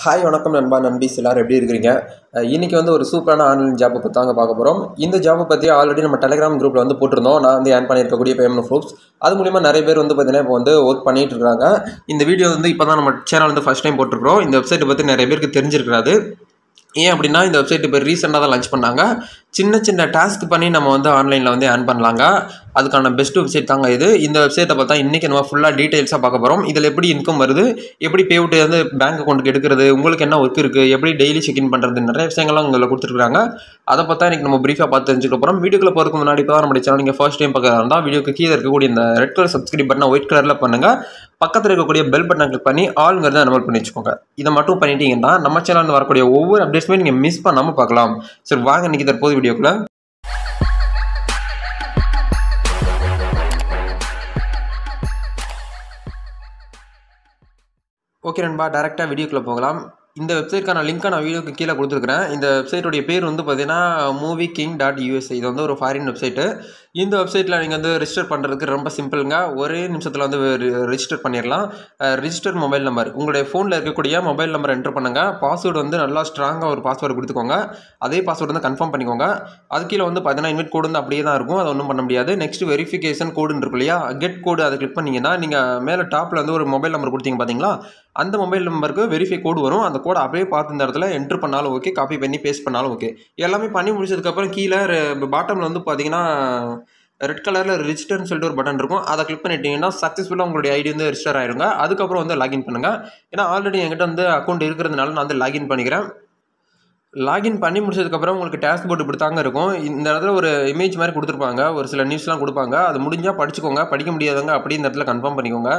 hi வணக்கம் நண்பா நம்பிஸ் எல்லோரும் எப்படி இருக்கிறீங்க இன்றைக்கி வந்து ஒரு சூப்பரான ஆன்லைன் ஜாப்பை பற்றி தாங்க பார்க்க போகிறோம் இந்த ஜாப்பை பற்றி ஆல்ரெடி நம்ம டெலிகிராம் குரூப்பில் வந்து போட்டிருந்தோம் நான் வந்து ஏன் பண்ணியிருக்கக்கூடிய பேமெண்ட் ப்ரூப்ஸ் அது மூலிமா நிறைய பேர் வந்து பார்த்தீங்கன்னா இப்போ வந்து ஒர்க் பண்ணிகிட்டு இருக்காங்க இந்த வீடியோ வந்து இப்போ தான் நம்ம சேனல் வந்து ஃபஸ்ட் டைம் போட்டிருக்கிறோம் இந்த வெப்சைட்டை பற்றி நிறைய பேருக்கு தெரிஞ்சிருக்கிறாது ஏன் அப்படின்னா இந்த வெப்சைட் இப்போ ரீசெண்டாக தான் லான்ச் பண்ணாங்க சின்ன சின்ன டாஸ்க் பண்ணி நம்ம வந்து ஆன்லைனில் வந்து ஏர்ன் பண்ணலாங்க அதுக்கான பெஸ்ட் வெப்சைட் தாங்க இது இந்த வெப்சைட்டை பார்த்தா இன்றைக்கி நம்ம ஃபுல்லாக டீட்டெயில்ஸாக பார்க்க போகிறோம் இதில் எப்படி இன்கம் வருது எப்படி பேவுட்டு வந்து பேங்க் அக்கௌண்ட்டுக்கு எடுக்கிறது உங்களுக்கு என்ன ஒர்க் இருக்குது எப்படி டெய்லி செக்இன் பண்ணுறது நிறைய விஷயங்கள்லாம் உங்களை கொடுத்துருக்காங்க அதை பார்த்தா இன்றைக்கி நம்ம ப்ரீஃபாக பார்த்து தெரிஞ்சுக்க போகிறோம் வீடியோக்குள்ள போகிறதுக்கு முன்னாடி இப்போ நம்மளுடைய சேனல் நீங்கள் ஃபர்ஸ்ட் டைம் பார்க்குறதா இருந்தால் வீடியோக்கு கீழே இருக்கக்கூடிய இந்த ரெட் கலர் சப்ஸ்கிரைப் பட்டனை ஒயிட் கலரில் பண்ணுங்கள் பக்கத்தில் இருக்கக்கூடிய பெல் பட்டனை கிளிக் பண்ணி ஆளுங்கிறத நம்ம பண்ணி வச்சுக்கோங்க இதை மட்டும் பண்ணிட்டீங்கன்னா நம்ம சேனலில் வரக்கூடிய ஒவ்வொரு அப்டேட்ஸுமே நீங்கள் மிஸ் பண்ணாமல் பார்க்கலாம் சரி வாங்க இன்றைக்கி தற்போது வீடியோக்குள்ள ஓகே நண்பா டேரெக்டாக வீடியோக்குள்ளே போகலாம் இந்த வெப்சைட்க்கான லிங்க்கை நான் வீடியோக்கு கீழே கொடுத்துருக்குறேன் இந்த வெப்சைட்டுடைய பேர் வந்து பார்த்தீங்கன்னா மூவி கிங் டாட் யூஎஸ்ஐ இது வந்து ஒரு ஃபாரின் வெப்சைட்டு இந்த வெப்சைட்டில் நீங்கள் வந்து ரிஜிஸ்டர் பண்ணுறதுக்கு ரொம்ப சிம்பிளுங்க ஒரே நிமிஷத்தில் வந்து ரிஜிஸ்டர் பண்ணிடலாம் ரிஜிஸ்டர் மொபைல் நம்பர் உங்களுடைய ஃபோனில் இருக்கக்கூடிய மொபைல் நம்பர் என்ட்ரு பண்ணுங்கள் பாஸ்வேர்டு வந்து நல்லா ஸ்ட்ராங்காக ஒரு பாஸ்வேர்டு கொடுத்துக்கோங்க அதே பாஸ்வேர்டு வந்து கன்ஃபார்ம் பண்ணிக்கோங்க அது கீழே வந்து பார்த்தீங்கன்னா இன்வெட் கோடு வந்து அப்படியே தான் இருக்கும் அது ஒன்றும் பண்ண முடியாது நெக்ஸ்ட் வெரிஃபிகேஷன் கோடுன்னு இருக்கும் இல்லையா கெட் கோடு அதை கிளிக் பண்ணிங்கன்னா நீங்கள் மேலே டாப்பில் வந்து ஒரு மொபைல் நம்பர் கொடுத்தீங்க பார்த்தீங்களா அந்த மொபைல் நம்பருக்கு வெரிஃபை கோடு வரும் அந்த கோடை அப்படியே பார்த்து இந்த இடத்துல என்ட்ரு பண்ணாலும் ஓகே காப்பி பண்ணி பேஸ்ட் பண்ணாலும் ஓகே எல்லாமே பண்ணி முடிச்சதுக்கப்புறம் கீழே பாட்டமில் வந்து பார்த்தீங்கன்னா ரெட் கலரில் ரிஜிஸ்டர்ன்னு சொல்லிட்டு ஒரு பட்டன் இருக்கும் அதை கிளிக் பண்ணிட்டீங்கன்னா சக்ஸஸ்ஃபுல்லாக உங்களுடைய ஐடி வந்து ரிஜிஸ்டர் ஆயிருங்க அதுக்கப்புறம் வந்து லாகின் பண்ணுங்கள் ஏன்னா ஆல்ரெடி என்கிட்ட வந்து அக்கௌண்ட் இருக்கிறதுனால நான் வந்து லாகின் பண்ணிக்கிறேன் லாகின் பண்ணி முடிச்சதுக்கப்புறம் உங்களுக்கு டேஸ்க் போர்டு இப்படி தாங்க இருக்கும் இந்த இடத்துல ஒரு இமேஜ் மாதிரி கொடுத்துருப்பாங்க ஒரு சில நியூஸ்லாம் கொடுப்பாங்க அது முடிஞ்சால் படிச்சுக்கோங்க படிக்க முடியாதவங்க அப்படி இந்த இடத்துல கன்ஃபார்ம் பண்ணிக்கோங்க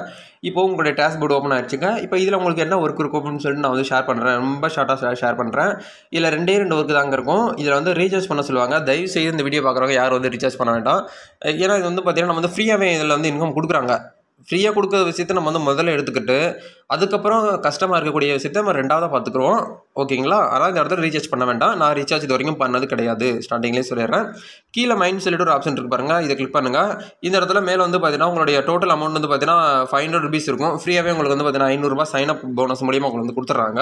இப்போ உங்களுடைய டேஸ்க் போர்டு ஓப்பன் ஆகிடுச்சுங்க இப்போ இதில் உங்களுக்கு என்ன ஒர்க் இருக்கும் அப்படின்னு சொல்லிட்டு நான் வந்து ஷேர் பண்ணுறேன் ரொம்ப ஷார்ட்டாக ஷேர் பண்ணுறேன் இதில் ரெண்டே ரெண்டு ஒர்க்கு தாங்க இருக்கும் இதில் வந்து ரீசார்ஜ் பண்ண சொல்லுவாங்க தயவு செய்து இந்த வீடியோ பார்க்குறவங்க யாரும் வந்து ரீசார்ஜ் பண்ண வேண்டாம் ஏன்னா இது வந்து பார்த்தீங்கன்னா நம்ம வந்து ஃப்ரீயாகவே இதில் வந்து இன்கம் கொடுக்குறாங்க ஃப்ரீயாக கொடுக்குற விஷயத்தை நம்ம வந்து முதல்ல எடுத்துக்கிட்டு அதுக்கப்புறம் கஷ்டமாக இருக்கக்கூடிய விஷயத்த நம்ம ரெண்டாவதாக பார்த்துக்குறோம் ஓகேங்களா அதாவது இந்த இடத்துல ரீசார்ஜ் பண்ண வேண்டாம் நான் ரீசார்ஜ் இது வரைக்கும் பண்ணது கிடையாது ஸ்டார்டிங்லேயே சொல்லிடுறேன் கீழே மைண்ட் சொல்லிட்டு ஒரு ஆப்ஷன் இருக்கு பாருங்கள் இதை கிளிக் பண்ணுங்கள் இந்த இடத்துல மேலே வந்து பார்த்தீங்கன்னா உங்களுடைய டோட்டல் அமௌண்ட் வந்து பார்த்தீங்கன்னா ஃபைவ் ஹண்ட்ரட் ருபீஸ் இருக்கும் ஃப்ரீயாகவே உங்களுக்கு வந்து பார்த்தீங்கன்னா ஐநூறுபா சைன் அப் போனஸ் மூலியமாக உங்களுக்கு வந்து கொடுத்துட்றாங்க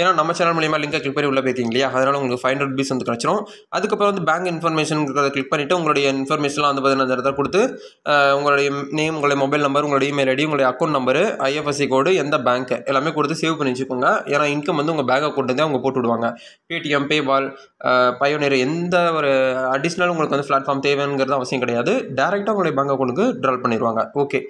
ஏன்னா நம்ம சேனல் மூலியமாக லிங்கை கிளிக் பண்ணி உள்ளே போய்க்கிங்க இல்லையா அதனால் உங்களுக்கு ஃபைவ் ஹண்ட்ரட் ருபீஸ் வந்து கிடச்சிரும் அதுக்கப்புறம் வந்து பேங்க் இன்ஃபர்மேஷன் கிளிக் பண்ணிவிட்டு உங்களுடைய இன்ஃபர்மேஷன்லாம் வந்து பார்த்தீங்கன்னா இந்த இடத்துல கொடுத்து உங்களுடைய நேம் உங்களுடைய மொபைல் நம்பர் உங்களுடைய இமெயில் ஐடி உங்களுடைய அக்கௌண்ட் நம்பர் ஐஎஃப்எஸ்சி கோடு எந்த பேங்க்கு எல்லாமே கொடுத்து சேவ் பண்ணி வச்சுக்கோங்க ஏன்னா இன்கம் வந்து உங்கள் பேங்க் கொண்டு வந்து அவங்க போட்டு விடுவாங்க பேடிஎம் பேபால் பயோனியர் எந்த ஒரு அடிஷ்னல் உங்களுக்கு வந்து பிளாட்ஃபார்ம் தேவைங்கிறது அவசியம் கிடையாது டேரெக்டாக உங்களுடைய பேங்க் அக்கௌண்ட்டுக்கு ட்ரால் பண்ணிடுவாங்க ஓகே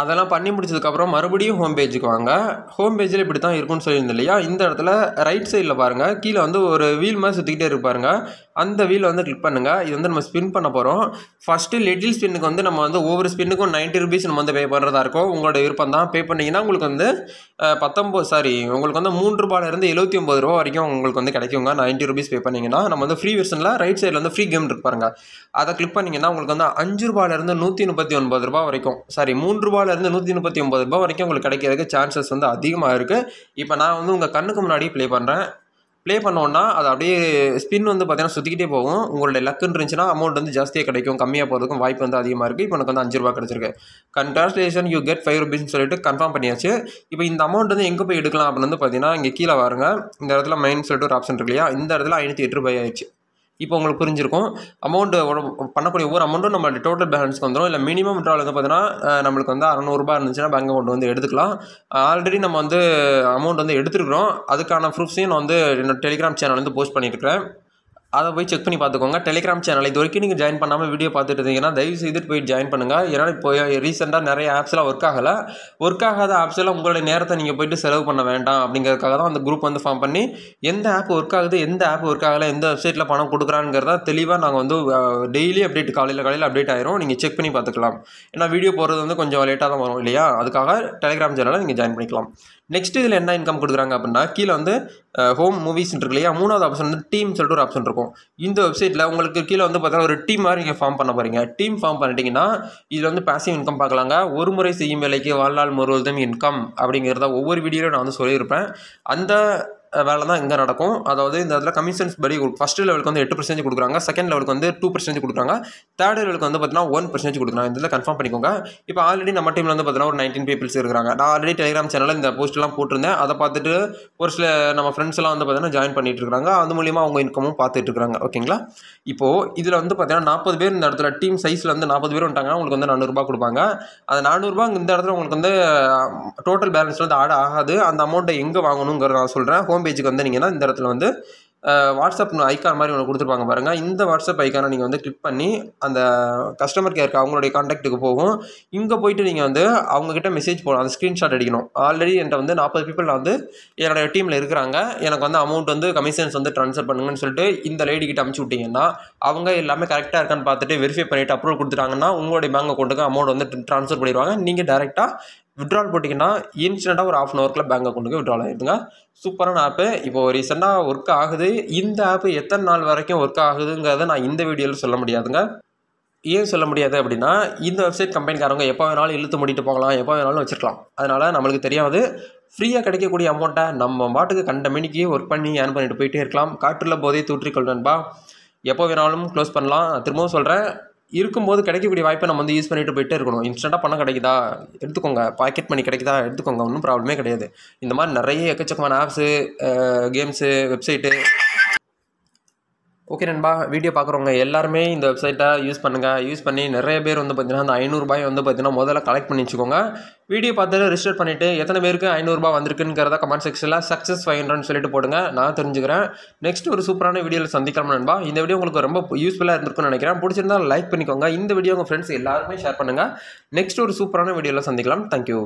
அதெல்லாம் பண்ணி முடிச்சதுக்கப்புறம் மறுபடியும் ஹோம் பேஜுக்கு வாங்க ஹோம் பேஜில் இப்படி தான் இருக்கும்னு சொல்லியிருந்தேன் இல்லையா இந்த இடத்துல ரைட் சைடில் பாருங்கள் கீழே வந்து ஒரு வீல் மாதிரி சுற்றிக்கிட்டே இருப்பாருங்க அந்த வீல் வந்து கிளிக் பண்ணுங்கள் இது வந்து நம்ம ஸ்பின் பண்ண போகிறோம் ஃபஸ்ட்டு லிட்டில் ஸ்பின்னுக்கு வந்து நம்ம வந்து ஒவ்வொரு ஸ்பின்னுக்கும் நைன்ட்டி ருபீஸ் நம்ம வந்து பே பண்ணுறதா இருக்கும் உங்களோட விருப்பம் தான் பே பண்ணிங்கன்னா உங்களுக்கு வந்து பத்தொம்பது சாரி உங்களுக்கு வந்து மூன்று ரூபாயிலேருந்து எழுபத்தி ஒம்பது ரூபா வரைக்கும் உங்களுக்கு வந்து கிடைக்குங்க நைன்ட்டி ருபீஸ் பே பண்ணிங்கன்னா நம்ம வந்து ஃப்ரீ வெர்ஷனில் ரைட் சைடில் வந்து ஃப்ரீ கேம் இருப்பாருங்க அதை கிளிக் பண்ணிங்கன்னா உங்களுக்கு வந்து அஞ்சு ரூபாயிலேருந்து நூற்றி முப்பத்தி ஒன்பது ரூபா வரைக்கும் சாரி மூன்று ரூபா ரூபாயிலேருந்து நூற்றி முப்பத்தி ஒம்பது ரூபா வரைக்கும் உங்களுக்கு கிடைக்கிறதுக்கு சான்சஸ் வந்து அதிகமாக இருக்குது இப்போ நான் வந்து உங்கள் கண்ணுக்கு முன்னாடி ப்ளே பண்ணுறேன் ப்ளே பண்ணோன்னா அது அப்படியே ஸ்பின் வந்து பார்த்தீங்கன்னா சுற்றிக்கிட்டே போகும் உங்களுடைய லக்குன்னு இருந்துச்சுன்னா அமௌண்ட் வந்து ஜாஸ்தியாக கிடைக்கும் கம்மியாக போகிறதுக்கும் வாய்ப்பு வந்து அதிகமாக இருக்குது இப்போ எனக்கு வந்து அஞ்சு ரூபா கிடச்சிருக்கு கன்ட்ராஸ்லேஷன் யூ கெட் ஃபைவ் ருபீஸ்னு சொல்லிட்டு கன்ஃபார்ம் பண்ணியாச்சு இப்போ இந்த அமௌண்ட் வந்து எங்கே போய் எடுக்கலாம் அப்படின்னு வந்து பார்த்தீங்கன்னா இங்கே கீழே வாருங்க இந்த இடத்துல மைன் சொல்லிட்டு ஒரு ஆப்ஷன் இருக்கு இல்லையா இந்த இடத்துல ஐநூற்றி எட்டு ரூபாய் ஆயிடுச்சு இப்போ உங்களுக்கு புரிஞ்சிருக்கும் அமௌண்ட்டு பண்ணக்கூடிய ஒவ்வொரு அமௌண்ட்டும் நம்ம டோட்டல் பேலன்ஸ்க்கு வந்துடும் இல்லை மினிமம் ட்ராவல் வந்து பார்த்தீங்கன்னா நம்மளுக்கு வந்து அறநூறுபா இருந்துச்சுன்னா பேங்க் அக்கௌண்ட் வந்து எடுத்துக்கலாம் ஆல்ரெடி நம்ம வந்து அமௌண்ட் வந்து எடுத்துருக்குறோம் அதுக்கான ப்ரூஃப்ஸையும் நான் வந்து டெலிகிராம் சேனல் வந்து போஸ்ட் பண்ணியிருக்கிறேன் அதை போய் செக் பண்ணி பார்த்துக்கோங்க டெலிகிராம் சேனல் இது வரைக்கும் நீங்கள் ஜாயின் பண்ணாமல் வீடியோ பார்த்துட்டு இருந்தீங்கன்னா தயவு செய்துட்டு போய் ஜாயின் பண்ணுங்கள் ஏன்னா இப்போ ரீசெண்டாக நிறைய ஆப்ஸ்லாம் ஒர்க் ஆகலை ஒர்க் ஆகாத ஆப்ஸ் எல்லாம் உங்களுடைய நேரத்தை நீங்கள் போயிட்டு செலவு பண்ண வேண்டாம் அப்படிங்கிறதுக்காக தான் அந்த குரூப் வந்து ஃபார்ம் பண்ணி எந்த ஆப் ஒர்க் ஆகுது எந்த ஆப் ஒர்க் ஆகலை எந்த வெப்சைட்டில் பணம் கொடுக்குறாங்கிறத தெளிவாக நாங்கள் வந்து டெய்லி அப்டேட் காலையில் காலையில் அப்டேட் ஆயிரும் நீங்கள் செக் பண்ணி பார்த்துக்கலாம் ஏன்னா வீடியோ போகிறது வந்து கொஞ்சம் லேட்டாக தான் வரும் இல்லையா அதுக்காக டெலிகிராம் சேனலை நீங்கள் ஜாயின் பண்ணிக்கலாம் நெக்ஸ்ட் இதில் என்ன இன்கம் கொடுக்குறாங்க அப்படின்னா கீழே வந்து ஹோம் மூவிஸ்ன்னு இருக்கு இல்லையா மூணாவது ஆப்ஷன் வந்து டீம் சொல்லிட்டு ஒரு ஆப்ஷன் இருக்கும் இந்த வெப்சைட்டில் உங்களுக்கு கீழே வந்து பார்த்தீங்கன்னா ஒரு டீம் மாதிரி நீங்கள் ஃபார்ம் பண்ண போகிறீங்க டீம் ஃபார்ம் பண்ணிட்டீங்கன்னா இதில் வந்து பேசிவ் இன்கம் பார்க்கலாங்க ஒரு முறை செய்யும் வேலைக்கு வாழ்நாள் முழுவதும் இன்கம் அப்படிங்கிறத ஒவ்வொரு வீடியோவில் நான் வந்து சொல்லியிருப்பேன் அந்த வேலை தான் இங்கே நடக்கும் அதாவது இந்த இதில் கமிஷன்ஸ் படி ஃபஸ்ட் லெவலுக்கு வந்து எட்டு பர்சன்டேஜ் கொடுக்குறாங்க செகண்ட் லெவலுக்கு வந்து டூ பர்சன்டேஜ் கொடுக்குறாங்க தேர்ட் லெவலுக்கு வந்து பார்த்தீங்கன்னா ஒன் பர்சன்டேஜ் கொடுக்குறாங்க இதில் கன்ஃபார்ம் பண்ணிக்கோங்க இப்போ ஆல்ரெடி நம்ம டீமில் வந்து பார்த்தீங்கன்னா ஒரு நைன்டீன் பீப்பிள்ஸ் இருக்கிறாங்க நான் ஆல்ரெடி டெலிகிராம் சேனலில் இந்த போஸ்ட்லாம் போட்டிருந்தேன் அதை பார்த்துட்டு ஒரு சில நம்ம ஃப்ரெண்ட்ஸ்லாம் வந்து பார்த்தீங்கன்னா ஜாயின் பண்ணிட்டு இருக்காங்க அது மூலியமாக அவங்க இன்கமும் பார்த்துட்டு இருக்காங்க ஓகேங்களா இப்போது இதில் வந்து பார்த்தீங்கன்னா நாற்பது பேர் இந்த இடத்துல டீம் சைஸில் வந்து நாற்பது பேர் வந்துட்டாங்கன்னா உங்களுக்கு வந்து நானூறுரூபா கொடுப்பாங்க அந்த நானூறுரூபா இந்த இடத்துல உங்களுக்கு வந்து டோட்டல் பேலன்ஸ் வந்து ஆட் ஆகாது அந்த அமௌண்ட்டை எங்கே வாங்கணுங்கிறத நான் சொல்கிறேன் ஹோம் பேஜுக்கு வந்தீங்கன்னா இந்த இடத்துல வந்து வாட்ஸ்அப் ஐக்கான் மாதிரி ஒன்று கொடுத்துருப்பாங்க பாருங்கள் இந்த வாட்ஸ்அப் ஐக்கானை நீங்கள் வந்து கிளிக் பண்ணி அந்த கஸ்டமர் கேருக்கு அவங்களுடைய காண்டாக்ட்டுக்கு போகும் இங்கே போயிட்டு நீங்கள் வந்து அவங்கக்கிட்ட மெசேஜ் போகணும் அந்த ஸ்க்ரீன்ஷாட் அடிக்கணும் ஆல்ரெடி என்கிட்ட வந்து நாற்பது பீப்புள் வந்து என்னோடய டீமில் இருக்கிறாங்க எனக்கு வந்து அமௌண்ட் வந்து கமிஷன்ஸ் வந்து ட்ரான்ஸ்ஃபர் பண்ணுங்கன்னு சொல்லிட்டு இந்த லேடி கிட்ட அமுச்சு விட்டிங்கன்னா அவங்க எல்லாமே கரெக்டாக இருக்கான்னு பார்த்துட்டு வெரிஃபை பண்ணிவிட்டு அப்ரூவல் கொடுத்துட்டாங்கன்னா உங்களுடைய பேங்க் அக்கௌண்ட்டுக்கு அமௌண்ட் வந்து ட்ரான்ஸ்ஃபர் பண்ணிடுவாங்க நீங்கள் டேரெக்டாக விட்ரால் போட்டிங்கன்னா இன்ஸ்டண்ட்டாக ஒரு ஆஃப் அன் ஹவர்க்குள்ள பேங்க் அக்கௌண்ட்டுக்கு விட்ரால் ஆகிடுதுங்க சூப்பரான ஆப்பு இப்போ ரீசெண்டாக ஒர்க் ஆகுது இந்த ஆப்பு எத்தனை நாள் வரைக்கும் ஒர்க் ஆகுதுங்கிறத நான் இந்த வீடியோவில் சொல்ல முடியாதுங்க ஏன் சொல்ல முடியாது அப்படின்னா இந்த வெப்சைட் கம்பெனிக்காரங்க எப்போ வேணாலும் இழுத்து முடிட்டு போகலாம் எப்போ வேணாலும் வச்சுருக்கலாம் அதனால் நம்மளுக்கு தெரியாது ஃப்ரீயாக கிடைக்கக்கூடிய அமௌண்ட்டை நம்ம பாட்டுக்கு கண்ட மணிக்கு ஒர்க் பண்ணி ஏர்ன் பண்ணிட்டு போயிட்டே இருக்கலாம் காற்றுள்ள போதே தூற்றிக்கொள்வேன்பா எப்போ வேணாலும் க்ளோஸ் பண்ணலாம் திரும்பவும் சொல்கிறேன் இருக்கும்போது கிடைக்கக்கூடிய வாய்ப்பை நம்ம வந்து யூஸ் பண்ணிட்டு போயிட்டே இருக்கணும் இன்ஸ்டண்ட்டாக பணம் கிடைக்குதா எடுத்துக்கோங்க பாக்கெட் மணி கிடைக்குதா எடுத்துக்கோங்க ஒன்றும் ப்ராப்ளமே கிடையாது இந்த மாதிரி நிறைய எக்கச்சக்கமான ஆப்ஸு கேம்ஸு வெப்சைட்டு ஓகே நண்பா வீடியோ பார்க்குறவங்க எல்லாருமே இந்த வெப்சைட்டை யூஸ் பண்ணுங்கள் யூஸ் பண்ணி நிறைய பேர் வந்து பார்த்தீங்கன்னா அந்த ஐநூறுபாய் வந்து பார்த்தீங்கன்னா முதல்ல கலெக்ட் பண்ணி வச்சுக்கோங்க வீடியோ பார்த்துட்டு ரிஜிஸ்டர் பண்ணிவிட்டு எத்தனை பேருக்கு ஐநூறுரூபா வந்திருக்குங்கிறத கமெண்ட் செக்ஷனில் சக்ஸஸ் ஃபைவ் சொல்லிட்டு போடுங்க நான் தெரிஞ்சுக்கிறேன் நெக்ஸ்ட் ஒரு சூப்பரான வீடியோவில் சந்திக்கலாம் நண்பா இந்த வீடியோ உங்களுக்கு ரொம்ப யூஸ்ஃபுல்லாக இருந்திருக்குன்னு நினைக்கிறேன் பிடிச்சிருந்தால் லைக் பண்ணிக்கோங்க இந்த வீடியோ உங்கள் ஃப்ரெண்ட்ஸ் எல்லாருமே ஷேர் பண்ணுங்கள் நெக்ஸ்ட் ஒரு சூப்பரான வீடியோவில் சந்திக்கலாம் தேங்க்யூ